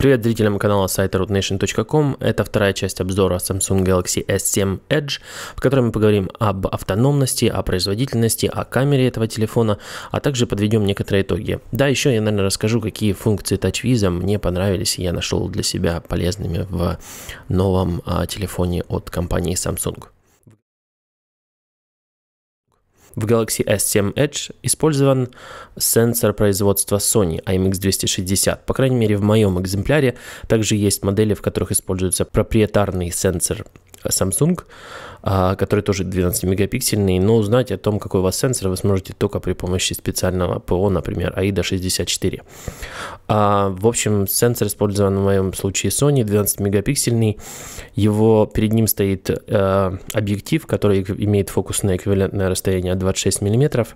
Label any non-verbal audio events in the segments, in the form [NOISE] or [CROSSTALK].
Привет зрителям канала сайта rootnation.com. Это вторая часть обзора Samsung Galaxy S7 Edge, в которой мы поговорим об автономности, о производительности, о камере этого телефона, а также подведем некоторые итоги. Да, еще я, наверное, расскажу, какие функции TouchWiz мне понравились и я нашел для себя полезными в новом а, телефоне от компании Samsung. В Galaxy S7 Edge использован сенсор производства Sony IMX260. По крайней мере, в моем экземпляре также есть модели, в которых используется проприетарный сенсор Э, Samsung, а, который тоже 12-мегапиксельный, но узнать о том, какой у вас сенсор, вы сможете только при помощи специального ПО, например, AIDA64. А, в общем, сенсор использован в моем случае Sony, 12-мегапиксельный. Его, перед ним стоит э, объектив, который имеет фокусное эквивалентное расстояние от 26 мм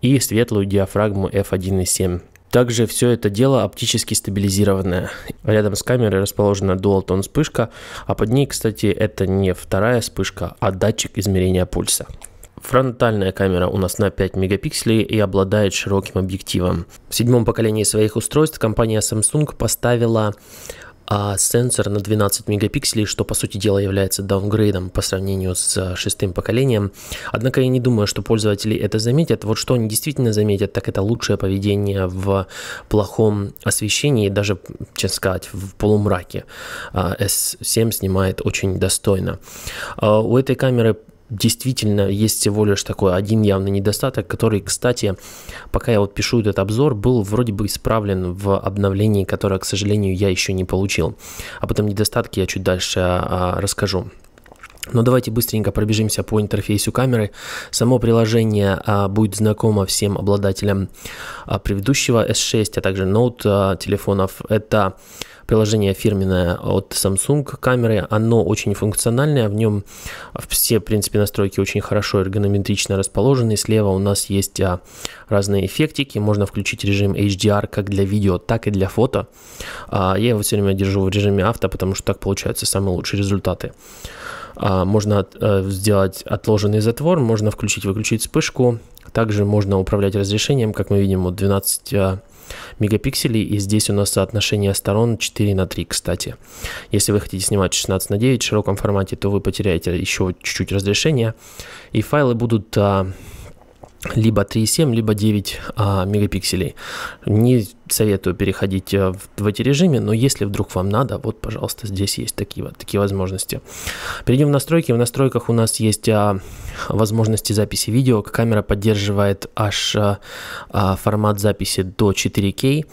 и светлую диафрагму f1.7 также все это дело оптически стабилизированное. Рядом с камерой расположена Dualtone вспышка, а под ней, кстати, это не вторая вспышка, а датчик измерения пульса. Фронтальная камера у нас на 5 мегапикселей и обладает широким объективом. В седьмом поколении своих устройств компания Samsung поставила а сенсор на 12 мегапикселей, что по сути дела является даунгрейдом по сравнению с а, шестым поколением. Однако я не думаю, что пользователи это заметят. Вот что они действительно заметят, так это лучшее поведение в плохом освещении, даже, честно сказать, в полумраке. S7 а, снимает очень достойно. А, у этой камеры действительно есть всего лишь такой один явный недостаток, который, кстати, пока я вот пишу этот обзор, был вроде бы исправлен в обновлении, которое, к сожалению, я еще не получил. Об этом недостатке я чуть дальше а, расскажу. Но давайте быстренько пробежимся по интерфейсу камеры. Само приложение а, будет знакомо всем обладателям а, предыдущего S6, а также Note а, телефонов. Это приложение фирменное от Samsung камеры, оно очень функциональное, в нем все, в принципе, настройки очень хорошо эргонометрично расположены, слева у нас есть а, разные эффектики, можно включить режим HDR как для видео, так и для фото, а, я его все время держу в режиме авто, потому что так получаются самые лучшие результаты а, можно э, сделать отложенный затвор, можно включить-выключить вспышку, также можно управлять разрешением, как мы видим, от 12 а, мегапикселей, и здесь у нас соотношение сторон 4 на 3, кстати. Если вы хотите снимать 16 на 9 в широком формате, то вы потеряете еще чуть-чуть разрешения, и файлы будут а, либо 3,7, либо 9 а, мегапикселей. Не советую переходить э, в в эти режимы, но если вдруг вам надо, вот, пожалуйста, здесь есть такие, вот, такие возможности. Перейдем в настройки. В настройках у нас есть а, возможности записи видео. Камера поддерживает аж а, а, формат записи до 4К,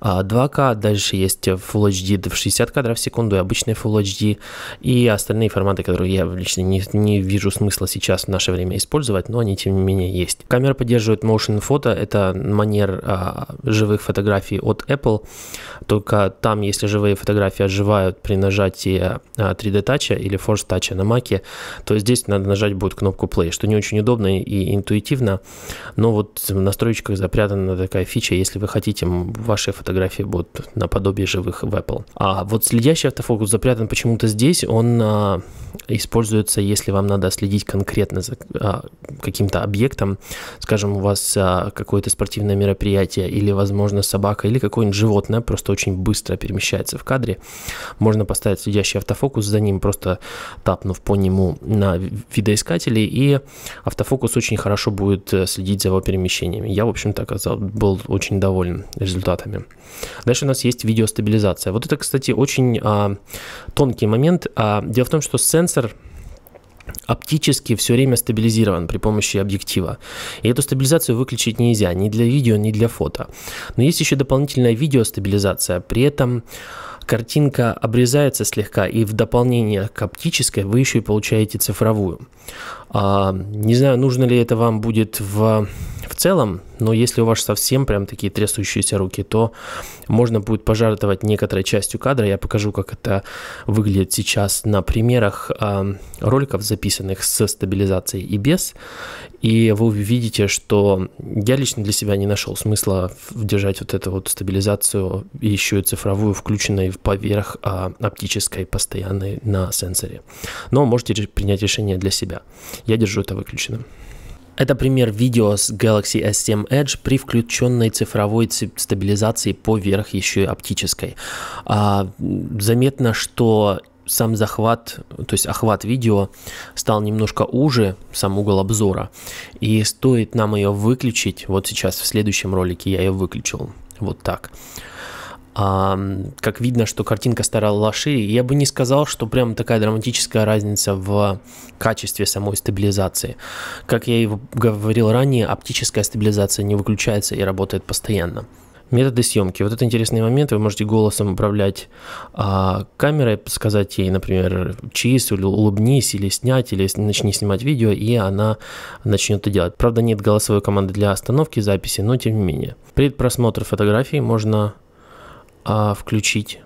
а, 2К, дальше есть Full HD в 60 кадров в секунду и обычный Full HD, и остальные форматы, которые я лично не, не вижу смысла сейчас в наше время использовать, но они, тем не менее, есть. Камера поддерживает motion фото, это манер а, живых фотографий, фотографии от Apple, только там, если живые фотографии оживают при нажатии 3D а, Touch а или Force Touch а на Mac, то здесь надо нажать будет кнопку Play, что не очень удобно и интуитивно, но вот в настройках запрятана такая фича, если вы хотите, ваши фотографии будут наподобие живых в Apple. А вот следящий автофокус запрятан почему-то здесь, он а, используется, если вам надо следить конкретно за а, каким-то объектом, скажем, у вас а, какое-то спортивное мероприятие или, возможно, собрание собака или какое-нибудь животное просто очень быстро перемещается в кадре, можно поставить следящий автофокус за ним, просто тапнув по нему на видоискателе, и автофокус очень хорошо будет э, следить за его перемещениями. Я, в общем-то, был очень доволен результатами. Дальше у нас есть видеостабилизация. Вот это, кстати, очень а, тонкий момент. А, дело в том, что сенсор оптически все время стабилизирован при помощи объектива. И эту стабилизацию выключить нельзя ни для видео, ни для фото. Но есть еще дополнительная видеостабилизация. При этом картинка обрезается слегка, и в дополнение к оптической вы еще и получаете цифровую. А, не знаю, нужно ли это вам будет в в целом, но если у вас совсем прям такие трясущиеся руки, то можно будет пожертвовать некоторой частью кадра. Я покажу, как это выглядит сейчас на примерах э, роликов, записанных с стабилизацией и без. И вы увидите, что я лично для себя не нашел смысла держать вот эту вот стабилизацию, еще и цифровую, включенной поверх э, оптической постоянной на сенсоре. Но можете принять решение для себя. Я держу это выключенным. Это пример видео с Galaxy S7 Edge при включенной цифровой стабилизации поверх еще и оптической. А, заметно, что сам захват, то есть охват видео стал немножко уже, сам угол обзора. И стоит нам ее выключить, вот сейчас в следующем ролике я ее выключил, вот так. А, как видно, что картинка стала шире. Я бы не сказал, что прям такая драматическая разница в качестве самой стабилизации. Как я и говорил ранее, оптическая стабилизация не выключается и работает постоянно. Методы съемки. Вот это интересный момент. Вы можете голосом управлять а, камерой, сказать ей, например, чист, или улыбнись, или снять, или начни снимать видео, и она начнет это делать. Правда, нет голосовой команды для остановки записи, но тем не менее. При просмотре фотографии можно а, включить.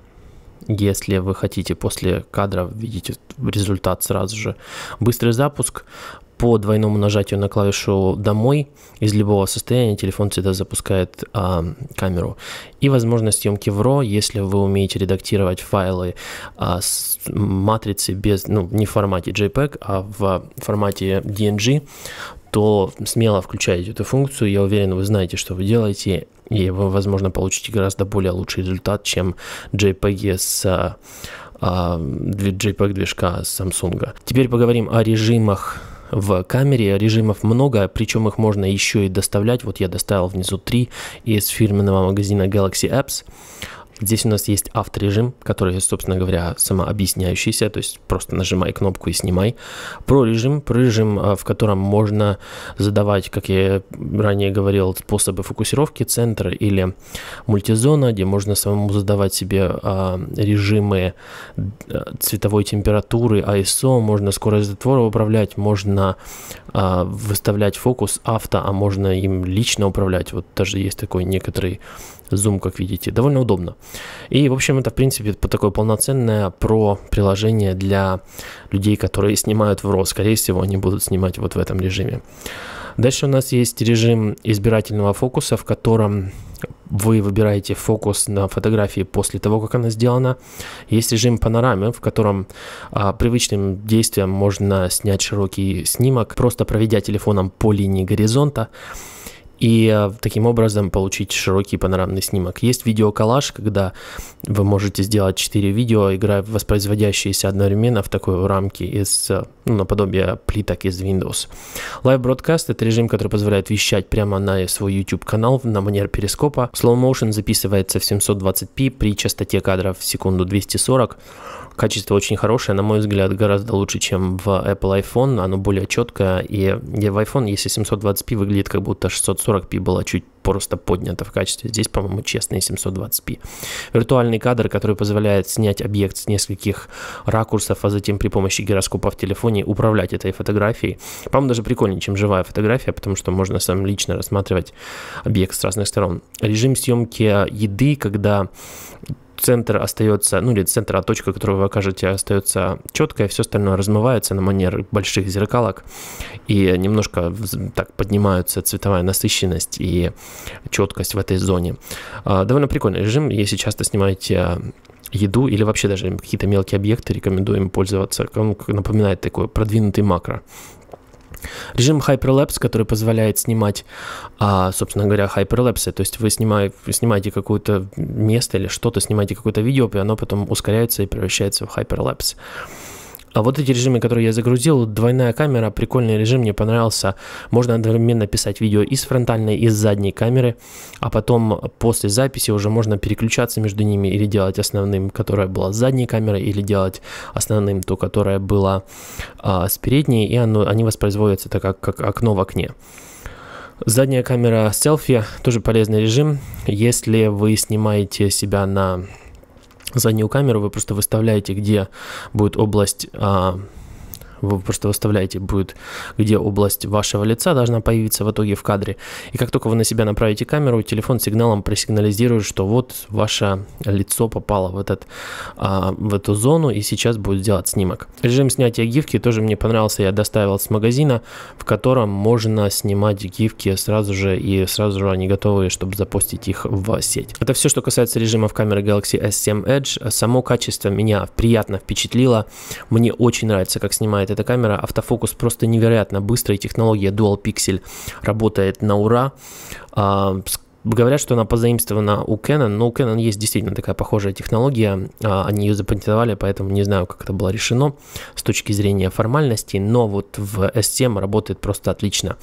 Если вы хотите после кадра видеть результат сразу же. Быстрый запуск по двойному нажатию на клавишу «Домой» из любого состояния телефон всегда запускает а, камеру. И возможность съемки в RAW, если вы умеете редактировать файлы а, с матрицы без, ну, не в формате JPEG, а в формате DNG, то смело включайте эту функцию. Я уверен, вы знаете, что вы делаете, и вы, возможно, получите гораздо более лучший результат, чем JPEG с а, а, JPEG движка Samsung. Теперь поговорим о режимах в камере. Режимов много, причем их можно еще и доставлять. Вот я доставил внизу три из фирменного магазина Galaxy Apps. Здесь у нас есть авторежим, который, собственно говоря, самообъясняющийся, то есть просто нажимай кнопку и снимай. Про режим, про режим, э, в котором можно задавать, как я ранее говорил, способы фокусировки центра или мультизона, где можно самому задавать себе а, режимы э, цветовой температуры, ISO, можно скорость затвора управлять, можно а, выставлять фокус авто, а можно им лично управлять. Вот даже есть такой некоторый Zoom, как видите. Довольно удобно. И, в общем, это, в принципе, такое полноценное про приложение для людей, которые снимают в RAW. Скорее всего, они будут снимать вот в этом режиме. Дальше у нас есть режим избирательного фокуса, в котором вы выбираете фокус на фотографии после того, как она сделана. Есть режим панорамы, в котором а, привычным действием можно снять широкий снимок, просто проведя телефоном по линии горизонта и э, таким образом получить широкий панорамный снимок. Есть видеоколлаж, когда вы можете сделать 4 видео, играя воспроизводящиеся одновременно в такой рамке из, э, ну, наподобие плиток из Windows. Live Broadcast — это режим, который позволяет вещать прямо на свой YouTube-канал на манер перископа. Slow Motion записывается в 720p при частоте кадров в секунду 240. Качество очень хорошее, на мой взгляд, гораздо лучше, чем в Apple iPhone. Оно более четкое, и в iPhone, если 720p, выглядит как будто 640 740p была чуть просто поднята в качестве. Здесь, по-моему, честные 720p. Виртуальный кадр, который позволяет снять объект с нескольких ракурсов, а затем при помощи гироскопа в телефоне управлять этой фотографией. По-моему, даже прикольнее, чем живая фотография, потому что можно сам лично рассматривать объект с разных сторон. Режим съемки еды, когда центр остается, ну или центр, а точка, которую вы окажете, остается четкая, все остальное размывается на манер больших зеркалок, и немножко так поднимаются цветовая насыщенность и четкость в этой зоне. А, довольно прикольный режим, если часто снимаете а, еду или вообще даже какие-то мелкие объекты, рекомендуем пользоваться. Он напоминает такой продвинутый макро. Режим Hyperlapse, который позволяет снимать, а, собственно говоря, Hyperlapse, то есть вы, снимаете, снимаете какое-то место или что-то, снимаете какое-то видео, и оно потом ускоряется и превращается в Hyperlapse. А вот эти режимы, которые я загрузил, двойная камера, прикольный режим, мне понравился. Можно одновременно писать видео из фронтальной, и с задней камеры, а потом после записи уже можно переключаться между ними или делать основным, которая была с задней камеры, или делать основным то, которая была а, с передней, и оно, они воспроизводятся так, как, как окно в окне. Задняя камера селфи, тоже полезный режим. Если вы снимаете себя на заднюю камеру вы просто выставляете, где будет область а, вы просто выставляете, будет, где область вашего лица должна появиться в итоге в кадре. И как только вы на себя направите камеру, телефон сигналом просигнализирует, что вот ваше лицо попало в, этот, а, в эту зону и сейчас будет делать снимок. Режим снятия гифки тоже мне понравился, я доставил с магазина, в котором можно снимать гифки сразу же и сразу же они готовы, чтобы запустить их в сеть. Это все, что касается режимов камеры Galaxy S7 Edge. Само качество меня приятно впечатлило. Мне очень нравится, как снимает снимает эта камера. Автофокус просто невероятно быстрый. Технология Dual Pixel работает на ура. А, говорят, что она позаимствована у Canon, но у Canon есть действительно такая похожая технология, а, они ее запатентовали, поэтому не знаю, как это было решено с точки зрения формальности, но вот в S7 работает просто отлично.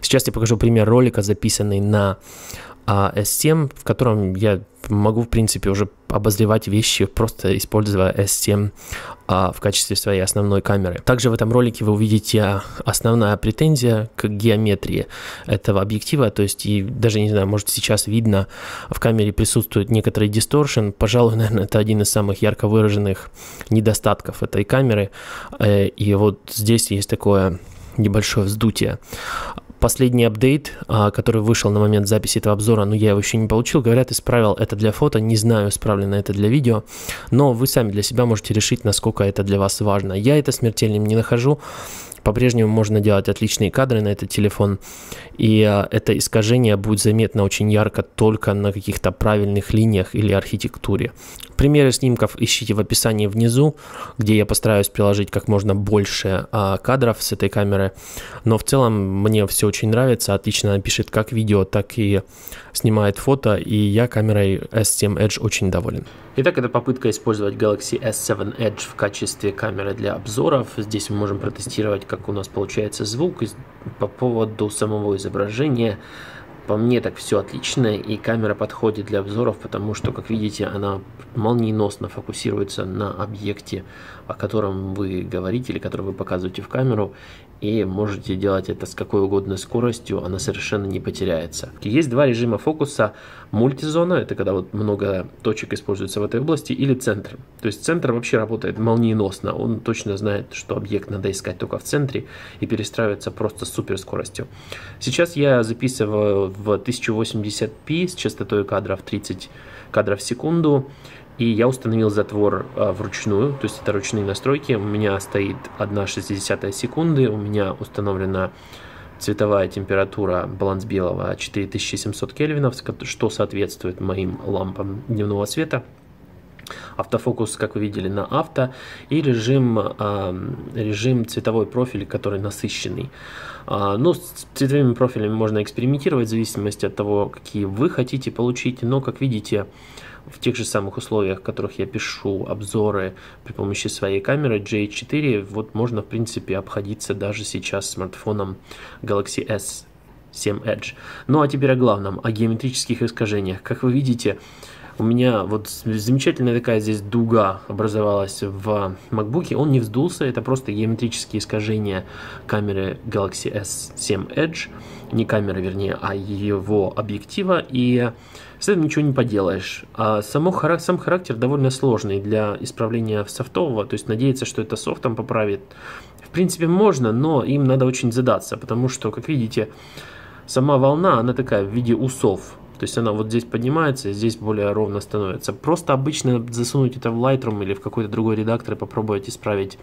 Сейчас я покажу пример ролика, записанный на а STM, э, в котором я могу, в принципе, уже обозревать вещи, просто используя STM а, в качестве своей основной камеры. Также в этом ролике вы увидите а, основная претензия к геометрии этого объектива, то есть и даже, не знаю, может сейчас видно, в камере присутствует некоторый дисторшн, пожалуй, [LAUGHS] наверное, это один из самых ярко выраженных недостатков этой камеры, э, и вот здесь есть такое небольшое вздутие последний апдейт, а, который вышел на момент записи этого обзора, но я его еще не получил, говорят, исправил это для фото, не знаю, исправлено это для видео, но вы сами для себя можете решить, насколько это для вас важно. Я это смертельным не нахожу, по-прежнему можно делать отличные кадры на этот телефон, и а, это искажение будет заметно очень ярко только на каких-то правильных линиях или архитектуре. Примеры снимков ищите в описании внизу, где я постараюсь приложить как можно больше а, кадров с этой камеры, но в целом мне все очень нравится, отлично пишет как видео, так и снимает фото, и я камерой S7 Edge очень доволен. Итак, это попытка использовать Galaxy S7 Edge в качестве камеры для обзоров. Здесь мы можем протестировать, как у нас получается звук по поводу самого изображения. По мне так все отлично, и камера подходит для обзоров, потому что, как видите, она молниеносно фокусируется на объекте, о котором вы говорите или который вы показываете в камеру, и можете делать это с какой угодно скоростью, она совершенно не потеряется. Есть два режима фокуса. Мультизона, это когда вот много точек используется в этой области, или центр. То есть центр вообще работает молниеносно, он точно знает, что объект надо искать только в центре и перестраивается просто с супер Сейчас я записываю в 1080p с частотой кадров 30 кадров в секунду. И я установил затвор а, вручную, то есть это ручные настройки. У меня стоит 1,6 секунды, у меня установлена цветовая температура баланс белого 4700 кельвинов, что соответствует моим лампам дневного света. Автофокус, как вы видели, на авто и режим, а, режим цветовой профиль, который насыщенный. А, ну, с цветовыми профилями можно экспериментировать в зависимости от того, какие вы хотите получить, но, как видите, в тех же самых условиях, в которых я пишу обзоры при помощи своей камеры J4, вот можно, в принципе, обходиться даже сейчас смартфоном Galaxy S 7 Edge. Ну а теперь о главном, о геометрических искажениях. Как вы видите, у меня вот замечательная такая здесь дуга образовалась в MacBook. Он не вздулся, это просто геометрические искажения камеры Galaxy S7 Edge. Не камеры, вернее, а его объектива. И с этим ничего не поделаешь. А само, сам характер довольно сложный для исправления софтового, то есть надеяться, что это софт там поправит, в принципе, можно, но им надо очень задаться, потому что, как видите, сама волна, она такая в виде усов, то есть она вот здесь поднимается, здесь более ровно становится. Просто обычно засунуть это в Lightroom или в какой-то другой редактор и попробовать исправить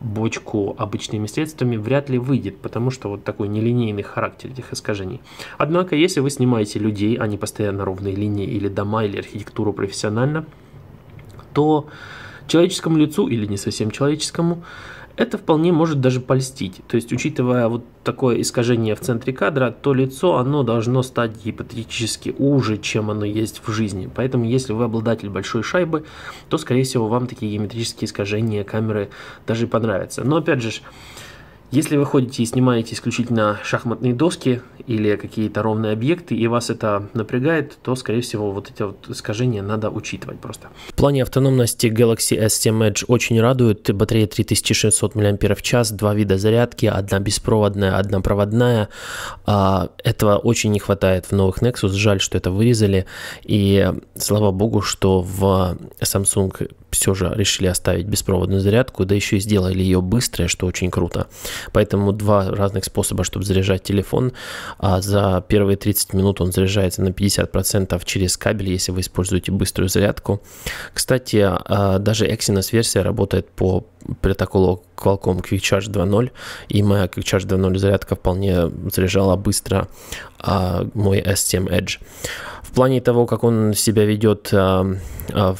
бочку обычными средствами вряд ли выйдет, потому что вот такой нелинейный характер этих искажений. Однако, если вы снимаете людей, а не постоянно ровные линии или дома, или архитектуру профессионально, то человеческому лицу или не совсем человеческому это вполне может даже польстить. То есть, учитывая вот такое искажение в центре кадра, то лицо, оно должно стать гипотетически уже, чем оно есть в жизни. Поэтому, если вы обладатель большой шайбы, то, скорее всего, вам такие геометрические искажения камеры даже понравятся. Но, опять же, если вы ходите и снимаете исключительно шахматные доски или какие-то ровные объекты, и вас это напрягает, то, скорее всего, вот эти вот искажения надо учитывать просто. В плане автономности Galaxy S7 Edge очень радует. Батарея 3600 мАч, два вида зарядки, одна беспроводная, одна проводная. А, этого очень не хватает в новых Nexus. Жаль, что это вырезали. И слава богу, что в Samsung все же решили оставить беспроводную зарядку, да еще и сделали ее быстрой, что очень круто. Поэтому два разных способа, чтобы заряжать телефон. А за первые 30 минут он заряжается на 50% через кабель, если вы используете быструю зарядку. Кстати, а, даже Exynos версия работает по протоколу Qualcomm Quick Charge 2.0, и моя Quick Charge 2.0 зарядка вполне заряжала быстро а мой S7 Edge. В плане того, как он себя ведет а, а,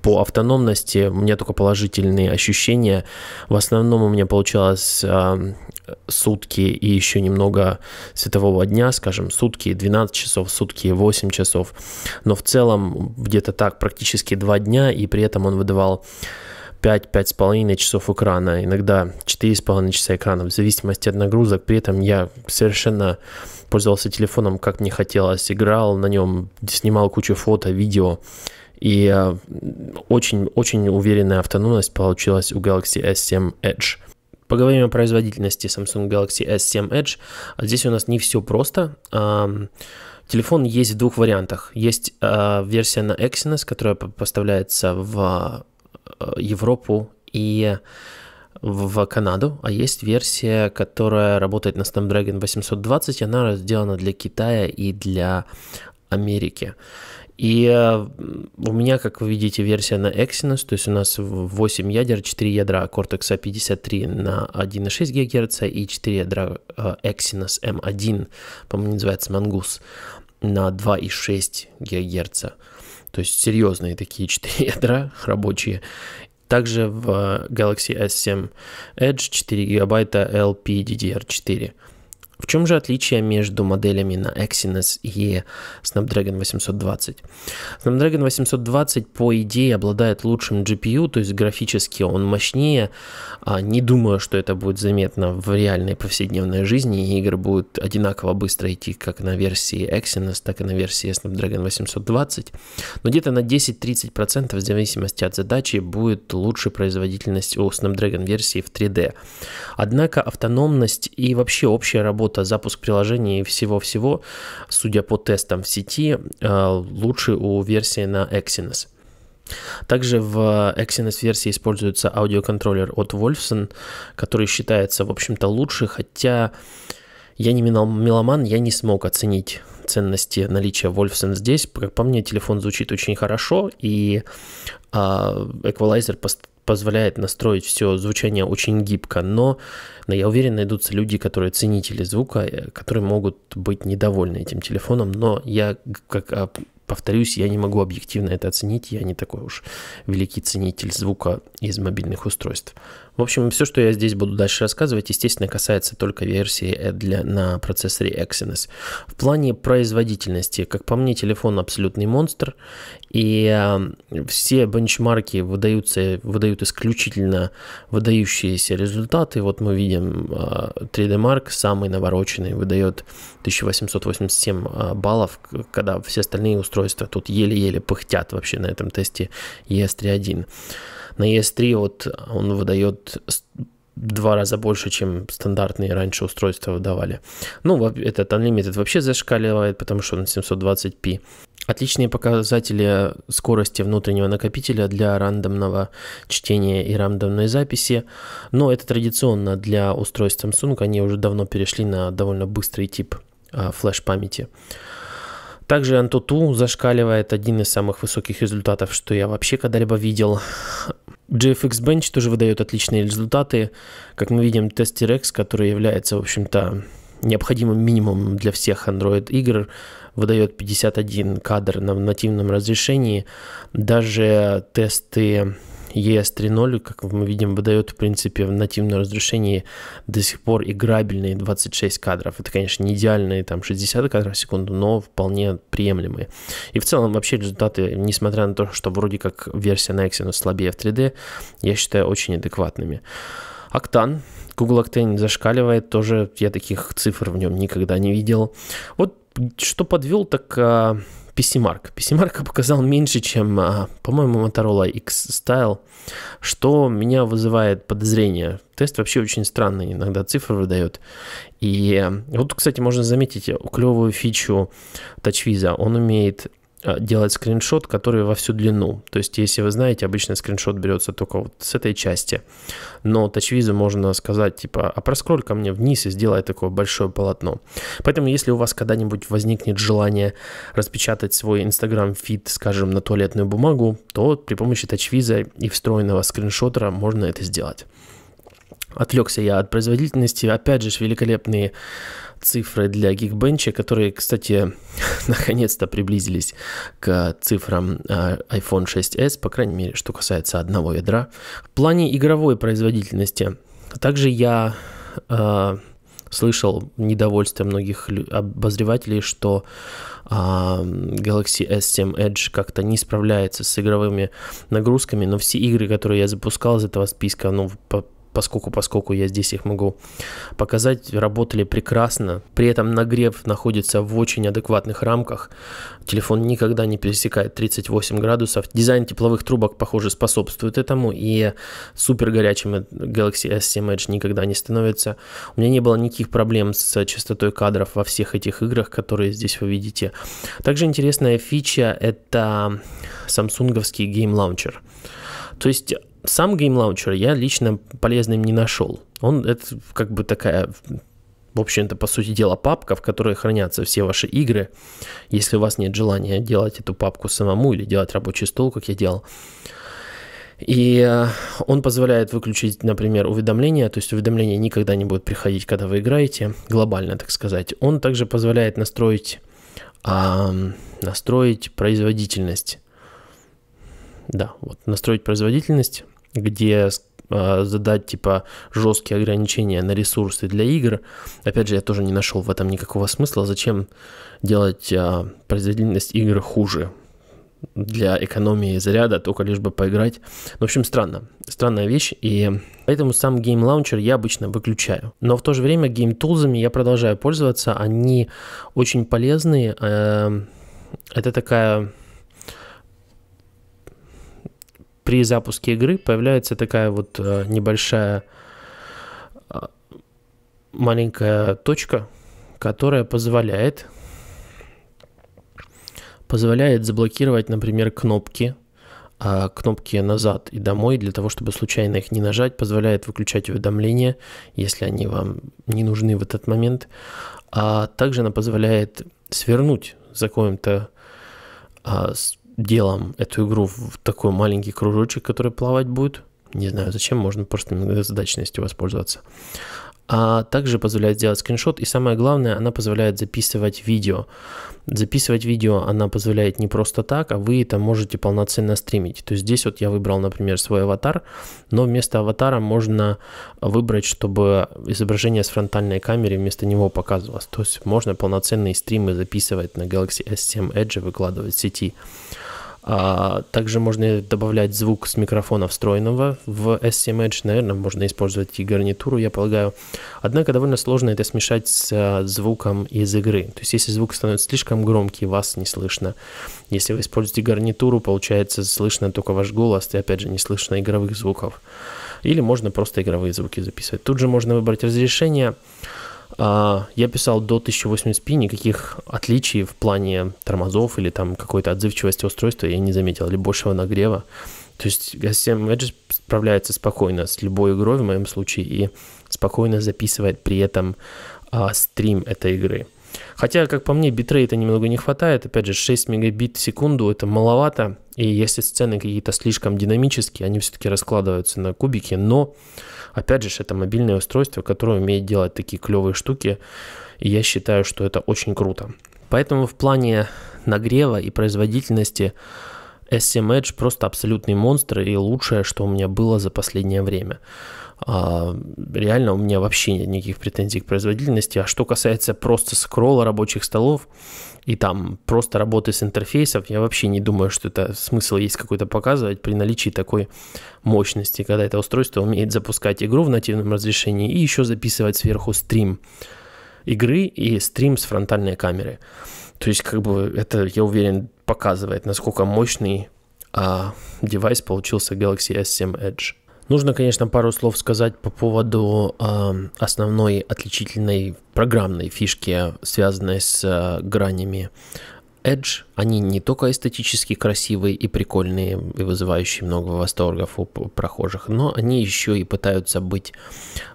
по автономности, у меня только положительные ощущения. В основном у меня получалось а, сутки и еще немного светового дня, скажем, сутки 12 часов, сутки 8 часов. Но в целом где-то так практически 2 дня, и при этом он выдавал 5-5,5 часов экрана, иногда 4,5 часа экрана, в зависимости от нагрузок. При этом я совершенно пользовался телефоном как мне хотелось, играл на нем, снимал кучу фото, видео. И очень-очень э, уверенная автономность получилась у Galaxy S7 Edge. Поговорим о производительности Samsung Galaxy S7 Edge. А здесь у нас не все просто. Телефон есть в двух вариантах. Есть э, версия на Exynos, которая поставляется в э, Европу и в Канаду, а есть версия, которая работает на Snapdragon 820, она сделана для Китая и для Америки. И э, у меня, как вы видите, версия на Exynos, то есть у нас 8 ядер, 4 ядра Cortex A53 на 1,6 ГГц и 4 ядра э, Exynos M1, эм по-моему, называется Mongoose, на 2,6 ГГц. То есть серьезные такие 4 [LAUGHS] ядра рабочие. Также в Galaxy S7 Edge 4 гигабайта LPDDR4. В чем же отличие между моделями на Exynos и Snapdragon 820? Snapdragon 820 по идее обладает лучшим GPU, то есть графически он мощнее. А, не думаю, что это будет заметно в реальной повседневной жизни. Игры будут одинаково быстро идти как на версии Exynos, так и на версии Snapdragon 820. Но где-то на 10-30% в зависимости от задачи будет лучше производительность у Snapdragon версии в 3D. Однако автономность и вообще общая работа работа, запуск приложений и всего-всего, судя по тестам в сети, э, лучше у версии на Exynos. Также в Exynos версии используется аудиоконтроллер от Wolfson, который считается, в общем-то, лучше, хотя я не меломан, я не смог оценить ценности наличия Wolfson здесь. Как по мне, телефон звучит очень хорошо, и а, эквалайзер позволяет настроить все звучание очень гибко, но, но я уверен, найдутся люди, которые ценители звука, э, которые могут быть недовольны этим телефоном, но я, как а, повторюсь, я не могу объективно это оценить, я не такой уж великий ценитель звука из мобильных устройств. В общем, все, что я здесь буду дальше рассказывать, естественно, касается только версии для, на процессоре Exynos. В плане производительности, как по мне, телефон абсолютный монстр, и эм, все бенчмарки выдаются, выдают исключительно выдающиеся результаты. Вот мы видим 3D э, Mark, самый навороченный, выдает 1887 э, баллов, когда все остальные устройства тут еле-еле пыхтят вообще на этом тесте ES3.1. На ES3 вот он выдает два раза больше, чем стандартные раньше устройства выдавали. Ну, этот Unlimited вообще зашкаливает, потому что он 720p. Отличные показатели скорости внутреннего накопителя для рандомного чтения и рандомной записи, но это традиционно для устройств Samsung, они уже давно перешли на довольно быстрый тип а, флеш-памяти. Также Antutu зашкаливает один из самых высоких результатов, что я вообще когда-либо видел. GFX Bench тоже выдает отличные результаты. Как мы видим, Testy который является, в общем-то, необходимым минимумом для всех Android игр, выдает 51 кадр на нативном разрешении. Даже тесты ES 3.0, как мы видим, выдает, в принципе, в нативном разрешении до сих пор играбельные 26 кадров. Это, конечно, не идеальные там 60 кадров в секунду, но вполне приемлемые. И в целом вообще результаты, несмотря на то, что вроде как версия на Exynos слабее в 3D, я считаю очень адекватными. Октан. Google Octane зашкаливает тоже. Я таких цифр в нем никогда не видел. Вот что подвел, так а, PCMark. PCMark показал меньше, чем, а, по-моему, Motorola X-Style, что меня вызывает подозрение. Тест вообще очень странный, иногда цифры выдает. И э, вот, кстати, можно заметить э, клевую фичу TouchVisa. Он умеет Э, делать скриншот, который во всю длину. То есть, если вы знаете, обычно скриншот берется только вот с этой части. Но TouchViz можно сказать, типа, а проскроль ко мне вниз и сделай такое большое полотно. Поэтому, если у вас когда-нибудь возникнет желание распечатать свой Instagram фид, скажем, на туалетную бумагу, то при помощи TouchViz и встроенного скриншотера можно это сделать. Отвлекся я от производительности. Опять же, великолепные цифры для Geekbench, которые, кстати, [LAUGHS] наконец-то приблизились к цифрам а, iPhone 6s, по крайней мере, что касается одного ядра. В плане игровой производительности также я э, слышал недовольство многих обозревателей, что э, Galaxy S7 Edge как-то не справляется с игровыми нагрузками, но все игры, которые я запускал из этого списка, ну, по поскольку, поскольку я здесь их могу показать, работали прекрасно. При этом нагрев находится в очень адекватных рамках. Телефон никогда не пересекает 38 градусов. Дизайн тепловых трубок, похоже, способствует этому. И супер горячим Galaxy S7 Edge никогда не становится. У меня не было никаких проблем с частотой кадров во всех этих играх, которые здесь вы видите. Также интересная фича — это самсунговский game launcher То есть сам геймлаунчер я лично полезным не нашел. Он это как бы такая в общем-то, по сути дела, папка, в которой хранятся все ваши игры. Если у вас нет желания делать эту папку самому или делать рабочий стол, как я делал. И э, он позволяет выключить, например, уведомления, то есть уведомления никогда не будут приходить, когда вы играете, глобально, так сказать. Он также позволяет настроить, а, настроить производительность. Да, вот, настроить производительность где а, задать типа жесткие ограничения на ресурсы для игр. Опять же, я тоже не нашел в этом никакого смысла. Зачем делать а, производительность игр хуже для экономии заряда, только лишь бы поиграть. Ну, В общем, странно. Странная вещь, и поэтому сам Game Launcher я обычно выключаю. Но в то же время Game Tools я продолжаю пользоваться. Они очень полезные. Эм, это такая при запуске игры появляется такая вот э, небольшая э, маленькая точка, которая позволяет позволяет заблокировать, например, кнопки, э, кнопки назад и домой для того, чтобы случайно их не нажать, позволяет выключать уведомления, если они вам не нужны в этот момент, а также она позволяет свернуть за каким-то делом эту игру в такой маленький кружочек, который плавать будет. Не знаю зачем, можно просто задачностью воспользоваться. А также позволяет сделать скриншот, и самое главное, она позволяет записывать видео. Записывать видео она позволяет не просто так, а вы это можете полноценно стримить. То есть здесь вот я выбрал, например, свой аватар, но вместо аватара можно выбрать, чтобы изображение с фронтальной камеры вместо него показывалось. То есть можно полноценные стримы записывать на Galaxy S7 Edge и выкладывать в сети. А, также можно добавлять звук с микрофона встроенного в SM Edge. Наверное, можно использовать и гарнитуру, я полагаю. Однако довольно сложно это смешать с а, звуком из игры. То есть если звук становится слишком громкий, вас не слышно. Если вы используете гарнитуру, получается слышно только ваш голос, и опять же не слышно игровых звуков. Или можно просто игровые звуки записывать. Тут же можно выбрать разрешение. А, я писал до 1080p, никаких отличий в плане тормозов или там какой-то отзывчивости устройства я не заметил, или большего нагрева. То есть SM Edge справляется спокойно с любой игрой в моем случае и спокойно записывает при этом а, стрим этой игры. Хотя, как по мне, битрейта немного не хватает. Опять же, 6 мегабит в секунду это маловато. И если сцены какие-то слишком динамические, они все-таки раскладываются на кубики, но, опять же, это мобильное устройство, которое умеет делать такие клевые штуки, и я считаю, что это очень круто. Поэтому в плане нагрева и производительности SM Edge просто абсолютный монстр и лучшее, что у меня было за последнее время. А, реально у меня вообще нет никаких претензий к производительности. А что касается просто скролла рабочих столов и там просто работы с интерфейсов, я вообще не думаю, что это смысл есть какой-то показывать при наличии такой мощности, когда это устройство умеет запускать игру в нативном разрешении и еще записывать сверху стрим игры и стрим с фронтальной камеры. То есть, как бы это, я уверен, показывает, насколько мощный а, девайс получился Galaxy S7 Edge. Нужно, конечно, пару слов сказать по поводу э, основной отличительной программной фишки, связанной с э, гранями Edge. Они не только эстетически красивые и прикольные, и вызывающие много восторгов у прохожих, но они еще и пытаются быть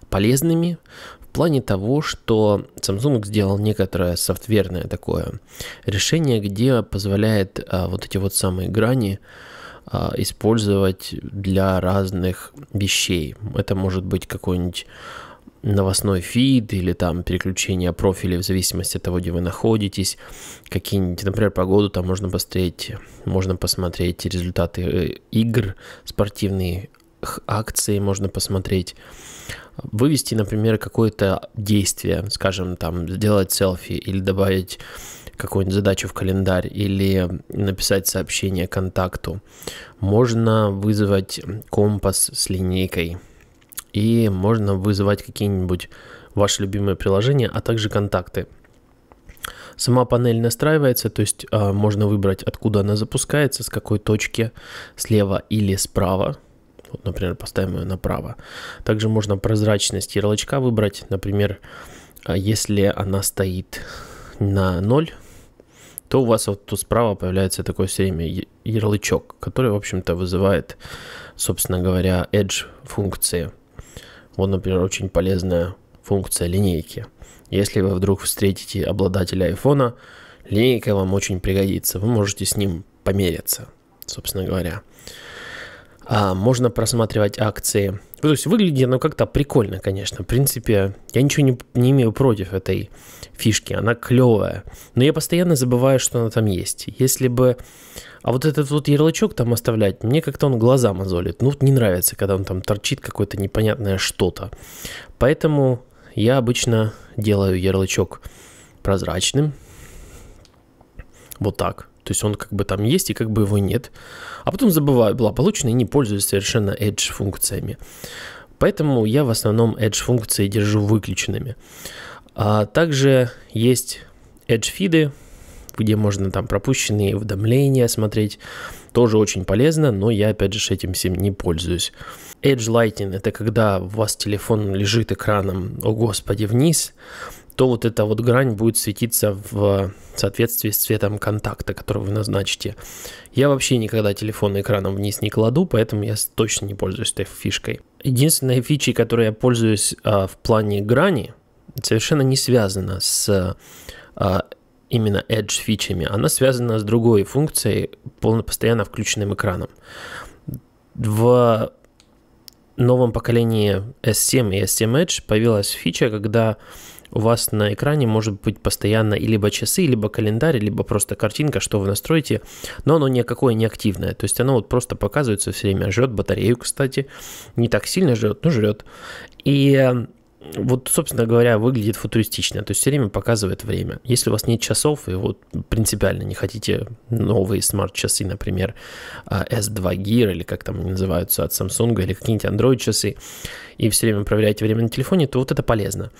полезными в плане того, что Samsung сделал некоторое софтверное такое решение, где позволяет э, вот эти вот самые грани а, использовать для разных вещей. Это может быть какой-нибудь новостной фид или там переключение профилей в зависимости от того, где вы находитесь, какие-нибудь, например, погоду там можно посмотреть, можно посмотреть результаты э, игр, спортивные акции можно посмотреть, вывести, например, какое-то действие, скажем, там, сделать селфи или добавить какую-нибудь задачу в календарь или написать сообщение контакту. Можно вызвать компас с линейкой. И можно вызывать какие-нибудь ваши любимые приложения, а также контакты. Сама панель настраивается, то есть э, можно выбрать, откуда она запускается, с какой точки, слева или справа. Вот, например, поставим ее направо. Также можно прозрачность ярлычка выбрать, например, а, если она стоит на 0, то у вас вот тут справа появляется такой все время ярлычок, который, в общем-то, вызывает, собственно говоря, edge функции. Вот, например, очень полезная функция линейки. Если вы вдруг встретите обладателя айфона, линейка вам очень пригодится. Вы можете с ним помериться, собственно говоря а, можно просматривать акции. Ну, то есть выглядит оно как-то прикольно, конечно. В принципе, я ничего не, не имею против этой фишки, она клевая. Но я постоянно забываю, что она там есть. Если бы... А вот этот вот ярлычок там оставлять, мне как-то он глаза мозолит. Ну, не нравится, когда он там торчит какое-то непонятное что-то. Поэтому я обычно делаю ярлычок прозрачным. Вот так. То есть он как бы там есть и как бы его нет. А потом забываю, была получена и не пользуюсь совершенно Edge функциями. Поэтому я в основном Edge функции держу выключенными. А также есть Edge фиды, где можно там пропущенные уведомления смотреть. Тоже очень полезно, но я опять же этим всем не пользуюсь. Edge Lighting – это когда у вас телефон лежит экраном, о господи, вниз, то вот эта вот грань будет светиться в соответствии с цветом контакта, который вы назначите. Я вообще никогда телефон экраном вниз не кладу, поэтому я точно не пользуюсь этой фишкой. Единственная фича, которой я пользуюсь а, в плане грани, совершенно не связана с а, именно Edge фичами. Она связана с другой функцией, постоянно включенным экраном. В новом поколении S7 и S7 Edge появилась фича, когда у вас на экране может быть постоянно либо часы, либо календарь, либо просто картинка, что вы настроите, но оно никакое не активное, то есть оно вот просто показывается все время, жрет батарею, кстати, не так сильно жрет, но жрет. И вот, собственно говоря, выглядит футуристично. То есть все время показывает время. Если у вас нет часов, и вот принципиально не хотите новые смарт-часы, например, а, S2 Gear или как там они называются от Samsung, или какие-нибудь Android-часы, и все время проверяете время на телефоне, то вот это полезно.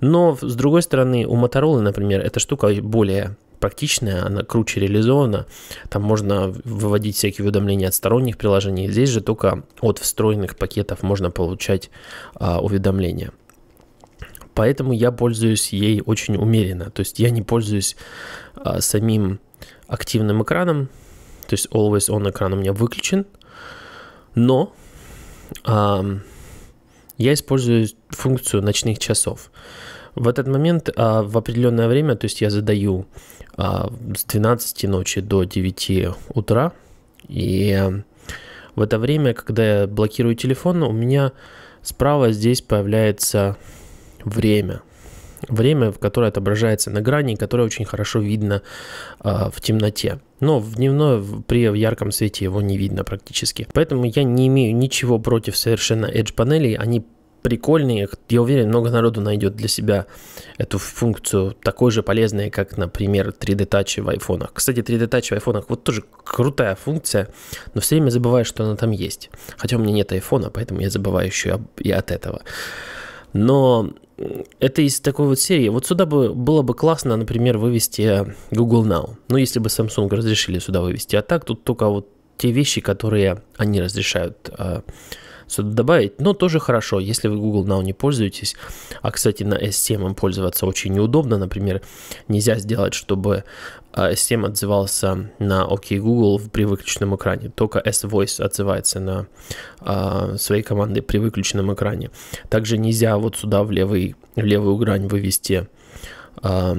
Но, с другой стороны, у Motorola, например, эта штука более практичная, она круче реализована. Там можно выводить всякие уведомления от сторонних приложений. Здесь же только от встроенных пакетов можно получать а, уведомления. Поэтому я пользуюсь ей очень умеренно. То есть я не пользуюсь а, самим активным экраном. То есть always on экран у меня выключен. Но а, я использую функцию ночных часов. В этот момент а, в определенное время, то есть я задаю а, с 12 ночи до 9 утра. И в это время, когда я блокирую телефон, у меня справа здесь появляется время. Время, в которое отображается на грани, которое очень хорошо видно э, в темноте. Но в дневное, при ярком свете его не видно практически. Поэтому я не имею ничего против совершенно Edge панелей. Они прикольные. Я уверен, много народу найдет для себя эту функцию такой же полезной, как, например, 3D Touch в айфонах. Кстати, 3D Touch в айфонах вот тоже крутая функция, но все время забываю, что она там есть. Хотя у меня нет айфона, поэтому я забываю еще и от этого. Но это из такой вот серии. Вот сюда бы было бы классно, например, вывести э, Google Now. Ну, если бы Samsung разрешили сюда вывести. А так тут только вот те вещи, которые они разрешают э, сюда добавить. Но тоже хорошо, если вы Google Now не пользуетесь. А, кстати, на S7 им пользоваться очень неудобно. Например, нельзя сделать, чтобы а S7 отзывался на OK Google при выключенном экране. Только S-Voice отзывается на э, своей команды при выключенном экране. Также нельзя вот сюда в, левый, в левую грань вывести, э,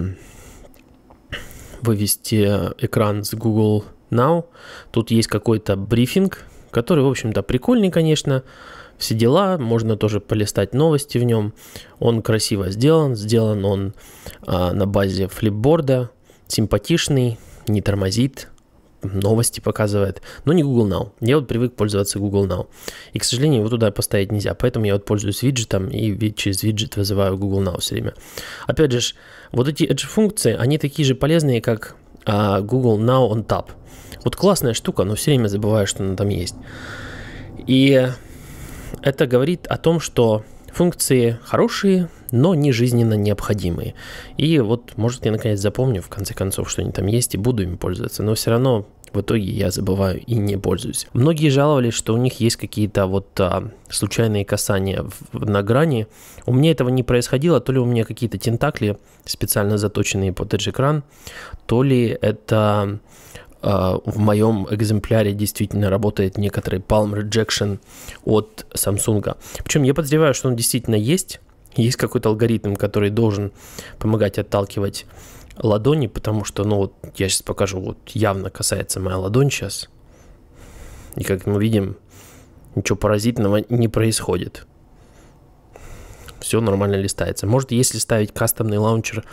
вывести экран с Google Now. Тут есть какой-то брифинг, который, в общем-то, прикольный, конечно, все дела, можно тоже полистать новости в нем. Он красиво сделан, сделан он а, на базе флипборда, симпатичный, не тормозит, новости показывает, но не Google Now. Я вот привык пользоваться Google Now. И, к сожалению, его туда поставить нельзя, поэтому я вот пользуюсь виджетом и через виджет вызываю Google Now все время. Опять же, вот эти Edge-функции, они такие же полезные, как а, Google Now on Tap. Вот классная штука, но все время забываю, что она там есть. И это говорит о том, что функции хорошие, но не жизненно необходимые. И вот, может, я наконец запомню, в конце концов, что они там есть, и буду им пользоваться, но все равно в итоге я забываю и не пользуюсь. Многие жаловались, что у них есть какие-то вот а, случайные касания в, на грани. У меня этого не происходило, то ли у меня какие-то тентакли специально заточенные под Edge экран, то ли это а, в моем экземпляре действительно работает некоторый Palm Rejection от Samsung. Причем я подозреваю, что он действительно есть, есть какой-то алгоритм, который должен помогать отталкивать ладони, потому что, ну вот я сейчас покажу, вот явно касается моя ладонь сейчас. И как мы видим, ничего поразительного не происходит. Все нормально листается. Может, если ставить кастомный лаунчер,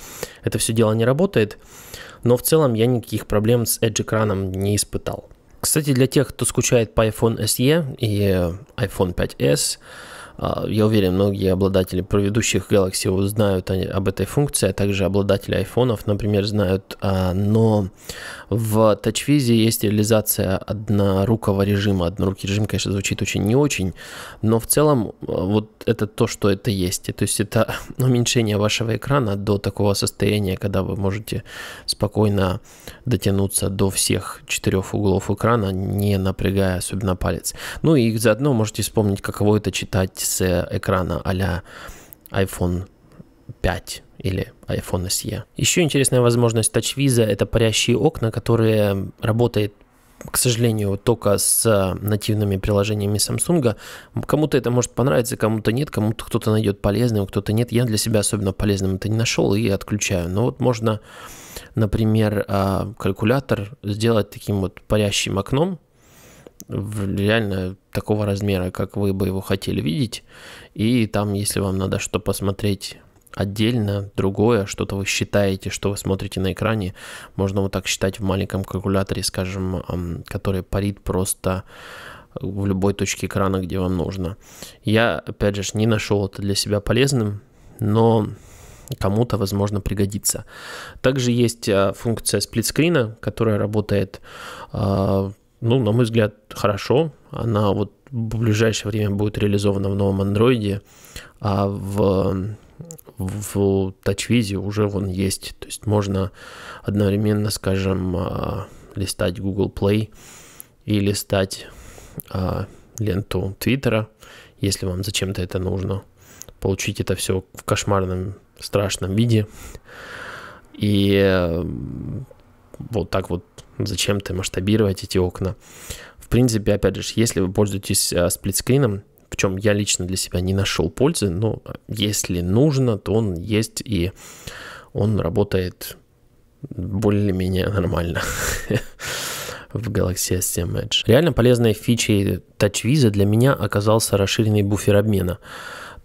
это все дело не работает, но в целом я никаких проблем с Edge экраном не испытал. Кстати, для тех, кто скучает по iPhone SE и iPhone 5s, а, я уверен, многие обладатели предыдущих Galaxy знают об этой функции, а также обладатели айфонов, например, знают. А, но в TouchWiz есть реализация однорукого режима. Однорукий режим, конечно, звучит очень не очень, но в целом а, вот это то, что это есть. То есть это [LAUGHS] уменьшение вашего экрана до такого состояния, когда вы можете спокойно дотянуться до всех четырех углов экрана, не напрягая особенно палец. Ну и заодно можете вспомнить, каково это читать с экрана а iPhone 5 или iPhone SE. Еще интересная возможность TouchVisa – это парящие окна, которые работает к сожалению, только с нативными приложениями Samsung. Кому-то это может понравиться, кому-то нет, кому-то кто-то найдет полезным, кто-то нет. Я для себя особенно полезным это не нашел и отключаю. Но вот можно, например, а, калькулятор сделать таким вот парящим окном, в реально такого размера, как вы бы его хотели видеть. И там, если вам надо что посмотреть отдельно, другое, что-то вы считаете, что вы смотрите на экране, можно вот так считать в маленьком калькуляторе, скажем, который парит просто в любой точке экрана, где вам нужно. Я, опять же, не нашел это для себя полезным, но кому-то, возможно, пригодится. Также есть а, функция сплитскрина, которая работает а, ну, на мой взгляд, хорошо. Она вот в ближайшее время будет реализована в новом андроиде, а в в TouchWiz уже он есть. То есть можно одновременно, скажем, а, листать Google Play и листать а, ленту Твиттера, если вам зачем-то это нужно. Получить это все в кошмарном, страшном виде. И вот так вот зачем ты масштабировать эти окна. В принципе, опять же, если вы пользуетесь а, сплитскрином, в чем я лично для себя не нашел пользы, но а, если нужно, то он есть и он работает более-менее нормально [LAUGHS] в Galaxy S7 Edge. Реально полезной фичей TouchVisa для меня оказался расширенный буфер обмена.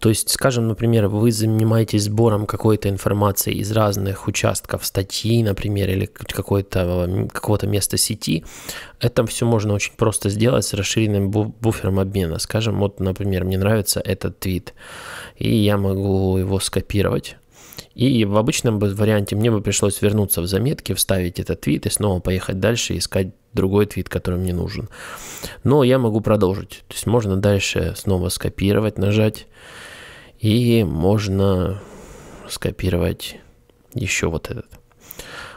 То есть, скажем, например, вы занимаетесь сбором какой-то информации из разных участков статьи, например, или какой-то, какого-то места сети, это все можно очень просто сделать с расширенным буфером обмена. Скажем, вот, например, мне нравится этот твит, и я могу его скопировать. И в обычном варианте мне бы пришлось вернуться в заметки, вставить этот твит и снова поехать дальше искать другой твит, который мне нужен. Но я могу продолжить. То есть можно дальше снова скопировать, нажать и можно скопировать еще вот этот.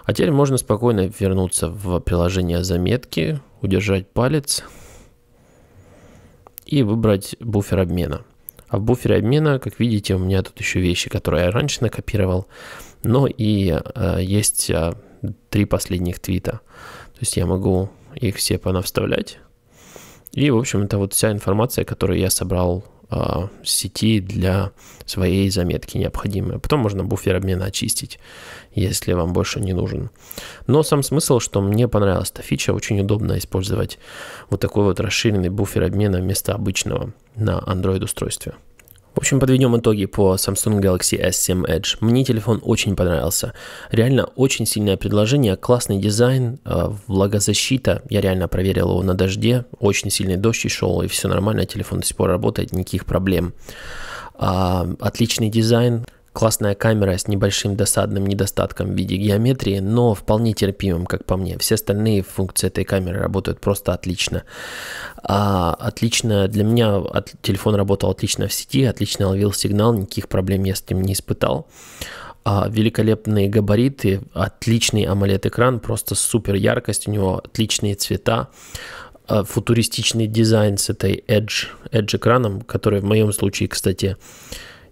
А теперь можно спокойно вернуться в приложение заметки, удержать палец и выбрать буфер обмена. А в буфере обмена, как видите, у меня тут еще вещи, которые я раньше накопировал. Но и э, есть э, три последних твита. То есть я могу их все понавставлять. И, в общем, это вот вся информация, которую я собрал а, сети для своей заметки необходимые. Потом можно буфер обмена очистить, если вам больше не нужен. Но сам смысл, что мне понравилась эта фича, очень удобно использовать вот такой вот расширенный буфер обмена вместо обычного на Android-устройстве. В общем, подведем итоги по Samsung Galaxy S7 Edge. Мне телефон очень понравился. Реально очень сильное предложение, классный дизайн, э, влагозащита. Я реально проверил его на дожде. Очень сильный дождь и шел, и все нормально. Телефон до сих пор работает, никаких проблем. А, отличный дизайн, Классная камера с небольшим досадным недостатком в виде геометрии, но вполне терпимым, как по мне. Все остальные функции этой камеры работают просто отлично. А, отлично для меня от, телефон работал отлично в сети, отлично ловил сигнал, никаких проблем я с ним не испытал а, великолепные габариты, отличный AMOLED-экран, просто супер яркость у него, отличные цвета, а, футуристичный дизайн с этой Edge, Edge экраном, который в моем случае, кстати,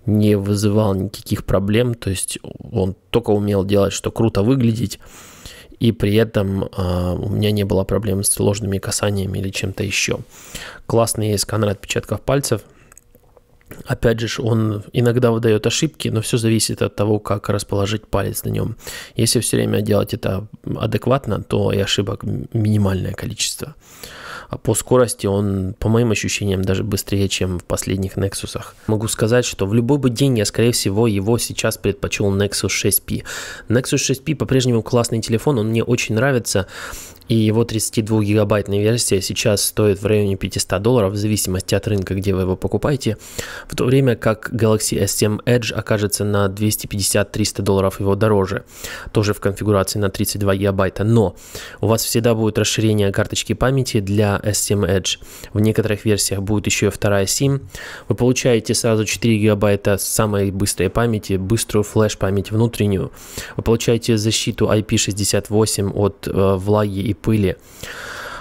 не вызывал никаких проблем, то есть он только умел делать, что круто выглядеть, и при этом э, у меня не было проблем с ложными касаниями или чем-то еще. Классный сканер отпечатков пальцев. Опять же, он иногда выдает ошибки, но все зависит от того, как расположить палец на нем. Если все время делать это адекватно, то и ошибок минимальное количество. А по скорости он, по моим ощущениям, даже быстрее, чем в последних Nexus. Могу сказать, что в любой бы день я, скорее всего, его сейчас предпочел Nexus 6P. Nexus 6P по-прежнему классный телефон, он мне очень нравится. И его 32-гигабайтная версия сейчас стоит в районе 500 долларов, в зависимости от рынка, где вы его покупаете, в то время как Galaxy S7 Edge окажется на 250-300 долларов его дороже, тоже в конфигурации на 32 гигабайта. Но у вас всегда будет расширение карточки памяти для S7 Edge. В некоторых версиях будет еще и вторая SIM. Вы получаете сразу 4 гигабайта самой быстрой памяти, быструю флеш-память внутреннюю. Вы получаете защиту IP68 от э, влаги и и пыли.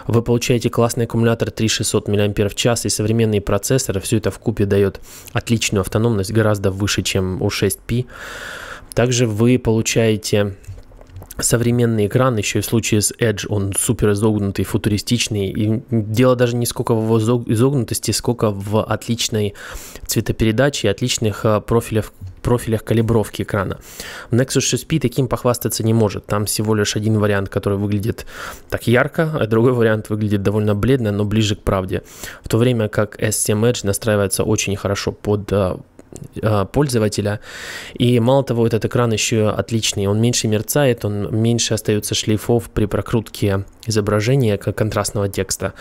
Вы получаете классный аккумулятор 3600 мАч и современные процессоры. Все это в купе дает отличную автономность, гораздо выше, чем у 6P. Также вы получаете современный экран, еще и в случае с Edge, он супер изогнутый, футуристичный. И дело даже не сколько в его изогнутости, сколько в отличной цветопередаче и отличных а, профилях профилях калибровки экрана. В Nexus 6P таким похвастаться не может. Там всего лишь один вариант, который выглядит так ярко, а другой вариант выглядит довольно бледно, но ближе к правде. В то время как S7 Edge настраивается очень хорошо под э, э, пользователя. И мало того, этот экран еще отличный. Он меньше мерцает, он меньше остается шлейфов при прокрутке изображения контрастного текста.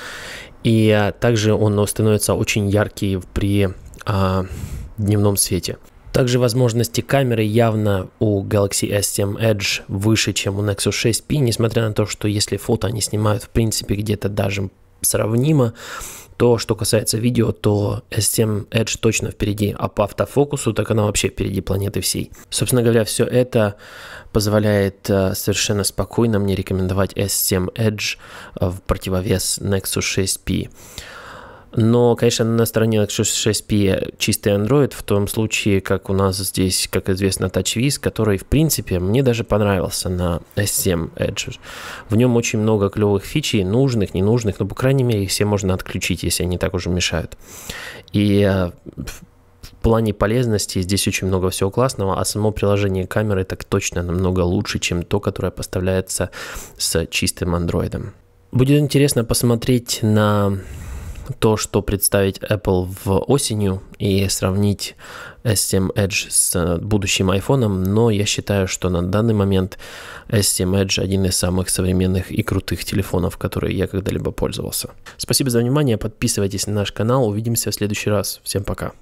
И э, также он становится очень яркий при а, дневном свете. Также возможности камеры явно у Galaxy S7 Edge выше, чем у Nexus 6P, несмотря на то, что если фото они снимают в принципе где-то даже сравнимо, то, что касается видео, то S7 Edge точно впереди, а по автофокусу, так она вообще впереди планеты всей. Собственно говоря, все это позволяет э, совершенно спокойно мне рекомендовать S7 Edge э, в противовес Nexus 6P. Но, конечно, на стороне 6 p чистый Android, в том случае, как у нас здесь, как известно, TouchWiz, который, в принципе, мне даже понравился на S7 Edge. В нем очень много клевых фичей, нужных, ненужных, но, ну, по крайней мере, их все можно отключить, если они так уже мешают. И э, в плане полезности здесь очень много всего классного, а само приложение камеры так точно намного лучше, чем то, которое поставляется с чистым андроидом. Будет интересно посмотреть на то, что представить Apple в осенью и сравнить S7 э, Edge с э, будущим iPhone, но я считаю, что на данный момент S7 Edge один из самых современных и крутых телефонов, которые я когда-либо пользовался. Спасибо за внимание, подписывайтесь на наш канал, увидимся в следующий раз. Всем пока.